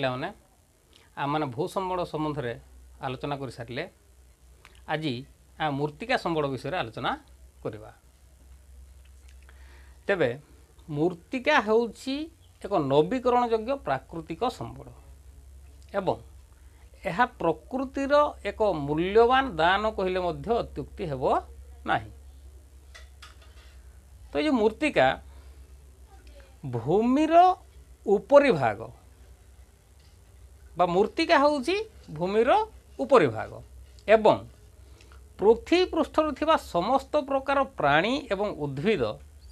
ପିଲାମାନେ ଆମମାନେ ଭୂ ସମ୍ବଳ ସମ୍ବନ୍ଧରେ ଆଲୋଚନା କରିସାରିଲେ ଆଜି ଆମେ ମୂର୍ତ୍ତିକା ସମ୍ବଳ ବିଷୟରେ ଆଲୋଚନା କରିବା ତେବେ ମୂର୍ତ୍ତିକା ହେଉଛି ଏକ ନବୀକରଣ ଯୋଗ୍ୟ ପ୍ରାକୃତିକ ସମ୍ବଳ ଏବଂ ଏହା ପ୍ରକୃତିର ଏକ ମୂଲ୍ୟବାନ ଦାନ କହିଲେ ମଧ୍ୟ ଅତ୍ୟୁକ୍ତି ହେବ ନାହିଁ ତ ଏଇ ଯେଉଁ ମୂର୍ତ୍ତିକା ଭୂମିର ଉପରିଭାଗ ବା ମୃତ୍ତିକା ହେଉଛି ଭୂମିର ଉପରିଭାଗ ଏବଂ ପୃଥିବୀ ପୃଷ୍ଠରେ ଥିବା ସମସ୍ତ ପ୍ରକାର ପ୍ରାଣୀ ଏବଂ ଉଦ୍ଭିଦ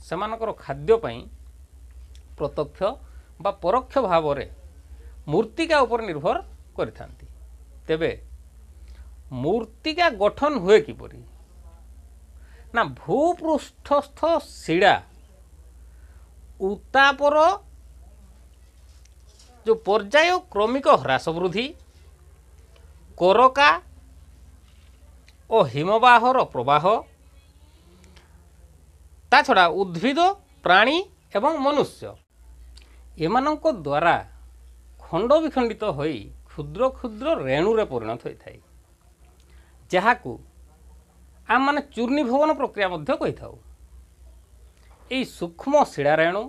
ସେମାନଙ୍କର ଖାଦ୍ୟ ପାଇଁ ପ୍ରତ୍ୟକ୍ଷ ବା ପରୋକ୍ଷ ଭାବରେ ମୂର୍ତ୍ତିକା ଉପରେ ନିର୍ଭର କରିଥାନ୍ତି ତେବେ ମୂର୍ତ୍ତିକା ଗଠନ ହୁଏ କିପରି ନା ଭୂପୃଷ୍ଠସ୍ଥ ଶିଳା ଉତ୍ତାପର ଯେଉଁ ପର୍ଯ୍ୟାୟ କ୍ରମିକ ହ୍ରାସ ବୃଦ୍ଧି କରକା ଓ ହିମବାହର ପ୍ରବାହ ତା ଛଡ଼ା ଉଦ୍ଭିଦ ପ୍ରାଣୀ ଏବଂ ମନୁଷ୍ୟ ଏମାନଙ୍କ ଦ୍ୱାରା ଖଣ୍ଡବିଖଣ୍ଡିତ ହୋଇ କ୍ଷୁଦ୍ର କ୍ଷୁଦ୍ର ରେଣୁରେ ପରିଣତ ହୋଇଥାଏ ଯାହାକୁ ଆମମାନେ ଚୂର୍ଣ୍ଣୀଭବନ ପ୍ରକ୍ରିୟା ମଧ୍ୟ କହିଥାଉ ଏହି ସୂକ୍ଷ୍ମ ଶିଳାରେଣୁ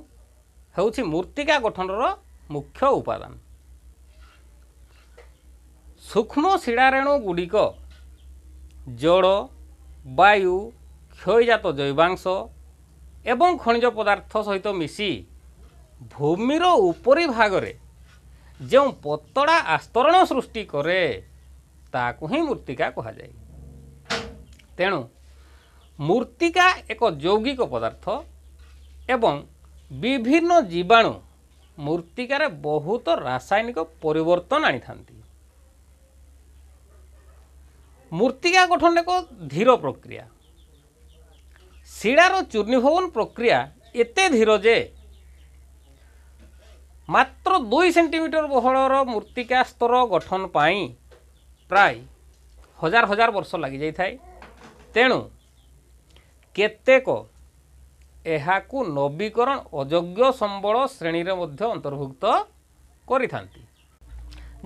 ହେଉଛି ମୃତ୍ତିକା ଗଠନର ମୁଖ୍ୟ ଉପାଦାନ ସୂକ୍ଷ୍ମ ଶିଳାରେଣୁଗୁଡ଼ିକ ଜଳ ବାୟୁ କ୍ଷୟଜାତ ଜୈବାଂଶ ଏବଂ ଖଣିଜ ପଦାର୍ଥ ସହିତ ମିଶି ଭୂମିର ଉପରି ଭାଗରେ ଯେଉଁ ପତଳା ଆସ୍ତରଣ ସୃଷ୍ଟି କରେ ତାକୁ ହିଁ ମୃତ୍ତିକା କୁହାଯାଏ ତେଣୁ ମୃତ୍ତିକା ଏକ ଯୌଗିକ ପଦାର୍ଥ ଏବଂ ବିଭିନ୍ନ ଜୀବାଣୁ ମୃତ୍ତିକାରେ ବହୁତ ରାସାୟନିକ ପରିବର୍ତ୍ତନ ଆଣିଥାନ୍ତି ମୃତ୍ତିକା ଗଠନ ଏକ ଧୀର ପ୍ରକ୍ରିୟା ଶିଳାର ଚୂର୍ଣ୍ଣିଭବନ ପ୍ରକ୍ରିୟା ଏତେ ଧୀର ଯେ ମାତ୍ର ଦୁଇ ସେଣ୍ଟିମିଟର ବହଳର ମୃତ୍ତିକା ସ୍ତର ଗଠନ ପାଇଁ ପ୍ରାୟ ହଜାର ହଜାର ବର୍ଷ ଲାଗିଯାଇଥାଏ ତେଣୁ କେତେକ ଏହାକୁ ନବୀକରଣ ଅଯୋଗ୍ୟ ସମ୍ବଳ ଶ୍ରେଣୀରେ ମଧ୍ୟ ଅନ୍ତର୍ଭୁକ୍ତ କରିଥାନ୍ତି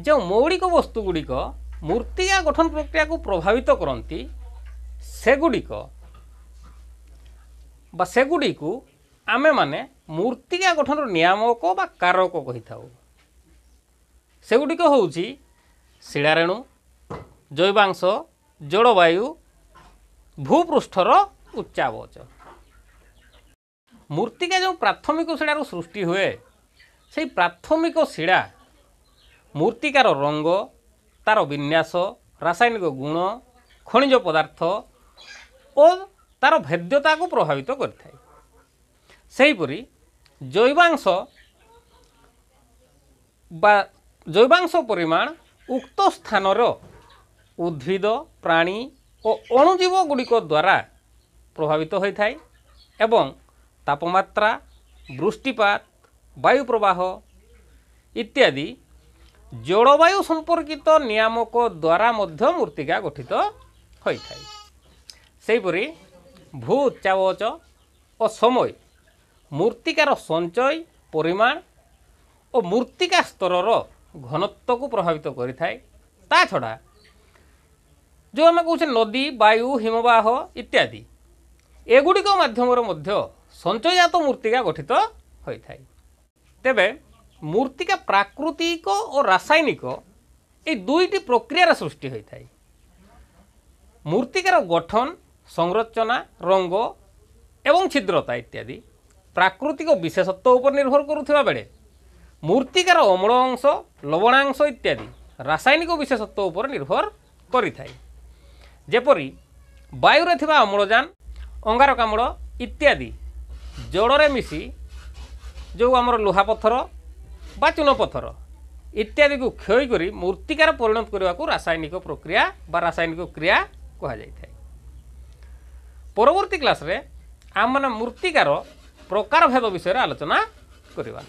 ଯେଉଁ ମୌଳିକ ବସ୍ତୁ ଗୁଡ଼ିକ ମୂର୍ତ୍ତିକା ଗଠନ ପ୍ରକ୍ରିୟାକୁ ପ୍ରଭାବିତ କରନ୍ତି ସେଗୁଡ଼ିକ ବା ସେଗୁଡ଼ିକୁ ଆମେମାନେ ମୂର୍ତ୍ତିକା ଗଠନର ନିୟାମକ ବା କାରକ କହିଥାଉ ସେଗୁଡ଼ିକ ହେଉଛି ଶିଳାରେଣୁ ଜୈବାଂଶ ଜଳବାୟୁ ଭୂପୃଷ୍ଠର ଉଚ୍ଚାବଚ ମୂର୍ତ୍ତିକା ଯେଉଁ ପ୍ରାଥମିକ ଶିଳାରୁ ସୃଷ୍ଟି ହୁଏ ସେଇ ପ୍ରାଥମିକ ଶିଳା ମୂର୍ତ୍ତିକାର ରଙ୍ଗ ତା'ର ବିନ୍ୟାସ ରାସାୟନିକ ଗୁଣ ଖଣିଜ ପଦାର୍ଥ ଓ ତା'ର ଭେଦ୍ୟତାକୁ ପ୍ରଭାବିତ କରିଥାଏ ସେହିପରି ଜୈବାଂଶ ବା ଜୈବାଂଶ ପରିମାଣ ଉକ୍ତ ସ୍ଥାନର ଉଦ୍ଭିଦ ପ୍ରାଣୀ ଓ ଅଣୁଜୀବ ଗୁଡ଼ିକ ଦ୍ୱାରା ପ୍ରଭାବିତ ହୋଇଥାଏ ଏବଂ তাপমাত্রা বৃষ্টিপাত বায়ুপ্রবাহ ইত্যাদি জলবায়ু সম্পর্কিত নিয়ামক দ্বারা মধ্য মূর্তিকা গঠিত ହୋଇଥାଏ ସେହିପରି ଭୂ ଉଚ୍ଚାବଚ ଓ ସମୟ ମୂର୍ତ୍ତିକାର ସଞ୍ଚୟ ପରିମାଣ ଓ ମୂର୍ତ୍ତିକା ସ୍ତରର ଘନତ୍ୱକୁ ପ୍ରଭାବିତ କରିଥାଏ ତା ଛଡ଼ା ଯେଉଁ ଆମେ କହୁଛେ ନଦୀ ବାୟୁ ହିମବାହ ଇତ୍ୟାଦି ଏଗୁଡ଼ିକ ମାଧ୍ୟମରେ ମଧ୍ୟ সঞ্চয়জাত মূৰ্তিকা গঠিত হৈ থাকে তেবে মূৰ্তিকা প্ৰাকৃতিক আৰু ৰাসায়নিক এই দুইটি প্ৰক্ৰিয়াৰে সৃষ্টি হৈ থাকে মূৰ্তিকাৰ গঠন সংৰচনা ৰংগ ছিদ্ৰতা ইত্যাদি প্ৰাকৃতিক বিশেষত্ব ওপৰত নিৰ্ভৰ কৰোঁ বেলেগ মূৰ্তিকাৰ অম্ল অংশ লৱণাংশ ইত্যাদি ৰাসায়নিক বিশেষত্ব ওপৰত নিৰ্ভৰ কৰি থাকে যেপৰি বায়ুৰে অম্লজান অংগাৰকাম্ল ইত্যাদি ଜଳରେ ମିଶି ଯେଉଁ ଆମର ଲୁହା ପଥର ବା ଚୁନ ପଥର ଇତ୍ୟାଦିକୁ କ୍ଷୟ କରି ମୂର୍ତ୍ତିକାର ପରିଣତ କରିବାକୁ ରାସାୟନିକ ପ୍ରକ୍ରିୟା ବା ରାସାୟନିକ କ୍ରିୟା କୁହାଯାଇଥାଏ ପରବର୍ତ୍ତୀ କ୍ଲାସ୍ରେ ଆମମାନେ ମୂର୍ତ୍ତିକାର ଭେଦ ବିଷୟରେ ଆଲୋଚନା କରିବା